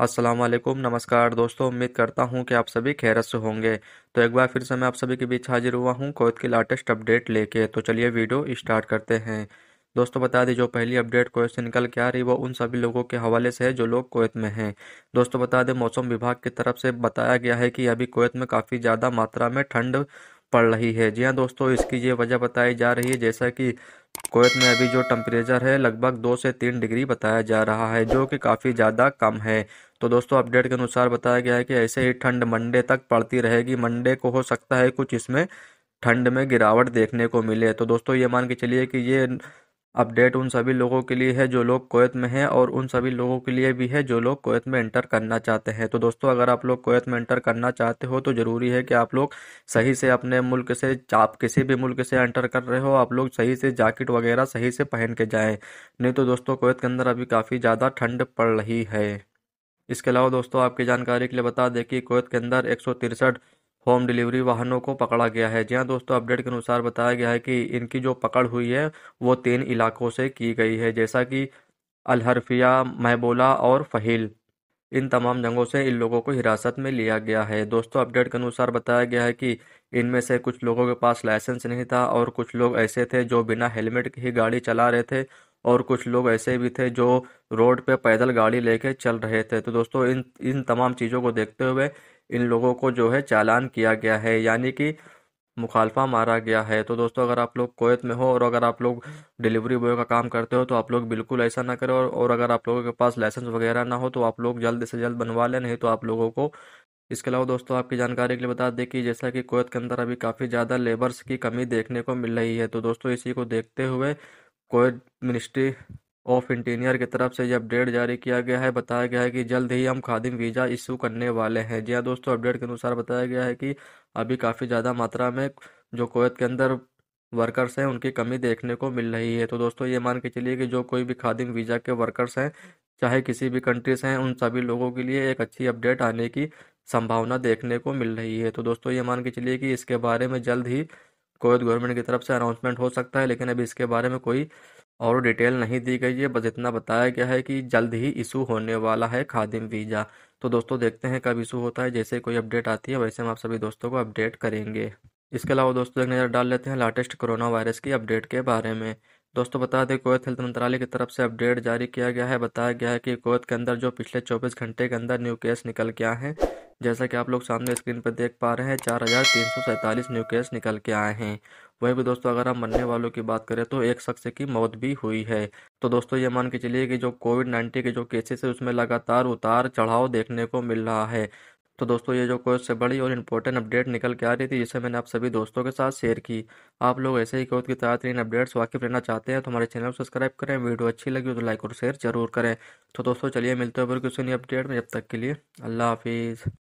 असलम नमस्कार दोस्तों उम्मीद करता हूँ कि आप सभी खैरत से होंगे तो एक बार फिर से मैं आप सभी के बीच हाजिर हुआ हूँ कोयत की लाटेस्ट अपडेट लेके तो चलिए वीडियो स्टार्ट करते हैं दोस्तों बता दें जो पहली अपडेट कोयत से निकल के आ रही वो उन सभी लोगों के हवाले से है जो लोग कोयत में हैं दोस्तों बता दें मौसम विभाग की तरफ से बताया गया है कि अभी कोयत में काफ़ी ज़्यादा मात्रा में ठंड पड़ रही है जी हाँ दोस्तों इसकी ये वजह बताई जा रही है जैसा कि कोवैत में अभी जो टेम्परेचर है लगभग दो से तीन डिग्री बताया जा रहा है जो कि काफ़ी ज़्यादा कम है तो दोस्तों अपडेट के अनुसार बताया गया है कि ऐसे ही ठंड मंडे तक पड़ती रहेगी मंडे को हो सकता है कुछ इसमें ठंड में गिरावट देखने को मिले तो दोस्तों ये मान के चलिए कि ये अपडेट उन सभी लोगों के लिए है जो लोग कुवैत में हैं और उन सभी लोगों के लिए भी है जो लोग कुवैत में एंटर करना चाहते हैं तो दोस्तों अगर आप लोग कुवैत में एंटर करना चाहते हो तो ज़रूरी है कि आप लोग सही से अपने मुल्क से आप किसी भी मुल्क से एंटर कर रहे हो आप लोग सही से जाकेट वगैरह सही से पहन के जाएँ नहीं तो दोस्तों कुवैत के अंदर अभी काफ़ी ज़्यादा ठंड पड़ रही है इसके अलावा दोस्तों आपकी जानकारी के लिए बता दें कि कुवैत के अंदर एक होम डिलीवरी वाहनों को पकड़ा गया है जी हाँ दोस्तों अपडेट के अनुसार बताया गया है कि इनकी जो पकड़ हुई है वो तीन इलाकों से की गई है जैसा कि अलहरफिया महबोला और फहील इन तमाम जंगों से इन लोगों को हिरासत में लिया गया है दोस्तों अपडेट के अनुसार बताया गया है कि इनमें से कुछ लोगों के पास लाइसेंस नहीं था और कुछ लोग ऐसे थे जो बिना हेलमेट ही गाड़ी चला रहे थे और कुछ लोग ऐसे भी थे जो रोड पे पैदल गाड़ी लेके चल रहे थे तो दोस्तों इन इन तमाम चीज़ों को देखते हुए इन लोगों को जो है चालान किया गया है यानी कि मुखालफा मारा गया है तो दोस्तों अगर आप लोग कोयत में हो और अगर आप लोग डिलीवरी बॉय का काम करते हो तो आप लोग बिल्कुल ऐसा ना करें और, और अगर आप लोगों के पास लाइसेंस वगैरह ना हो तो आप लोग जल्द से जल्द बनवा लें नहीं तो आप लोगों को इसके अलावा दोस्तों आपकी जानकारी के लिए बता दें कि जैसा कि कोयत के अंदर अभी काफ़ी ज़्यादा लेबर्स की कमी देखने को मिल रही है तो दोस्तों इसी को देखते हुए कोयत मिनिस्ट्री ऑफ इंटीनियर की तरफ से ये अपडेट जारी किया गया है बताया गया है कि जल्द ही हम खादिम वीज़ा इशू करने वाले हैं जी हाँ दोस्तों अपडेट के अनुसार बताया गया है कि अभी काफ़ी ज़्यादा मात्रा में जो कोवैत के अंदर वर्कर्स हैं उनकी कमी देखने को मिल रही है तो दोस्तों ये मान के चलिए कि जो कोई भी खादिम वीज़ा के वर्कर्स हैं चाहे किसी भी कंट्री से हैं उन सभी लोगों के लिए एक अच्छी अपडेट आने की संभावना देखने को मिल रही है तो दोस्तों ये मान के चलिए कि इसके बारे में जल्द ही कोवैत गवर्नमेंट की तरफ से अनाउंसमेंट हो सकता है लेकिन अभी इसके बारे में कोई और डिटेल नहीं दी गई है बस इतना बताया गया है कि जल्द ही इशू होने वाला है खादिम वीज़ा तो दोस्तों देखते हैं कब इशू होता है जैसे कोई अपडेट आती है वैसे हम आप सभी दोस्तों को अपडेट करेंगे इसके अलावा दोस्तों एक नज़र डाल लेते हैं लेटेस्ट कोरोना वायरस की अपडेट के बारे में दोस्तों बता दें कोवैत हेल्थ मंत्रालय की तरफ से अपडेट जारी किया गया है बताया गया है कि कोवैत के अंदर जो पिछले 24 घंटे के अंदर न्यू केस निकल गया है जैसा कि आप लोग सामने स्क्रीन पर देख पा रहे हैं चार हज़ार तीन सौ सैंतालीस न्यू केस निकल के आए हैं वहीं भी दोस्तों अगर हम मरने वालों की बात करें तो एक शख्स की मौत भी हुई है तो दोस्तों ये मान के चलिए कि जो कोविड नाइन्टीन के जो केसेस है उसमें लगातार उतार चढ़ाव देखने को मिल रहा है तो दोस्तों ये जो कोई से बड़ी और इम्पोर्टेंट अपडेट निकल के आ रही थी जिसे मैंने आप सभी दोस्तों के साथ शेयर की आप लोग ऐसे ही कोच की तारीन अपडेट्स वाकिफ रहना चाहते हैं तो हमारे चैनल को सब्सक्राइब करें वीडियो अच्छी लगी तो लाइक और शेयर जरूर करें तो दोस्तों चलिए मिलते हैं फिर किसी नई अपडेट में जब तक के लिए अल्लाह हाफिज़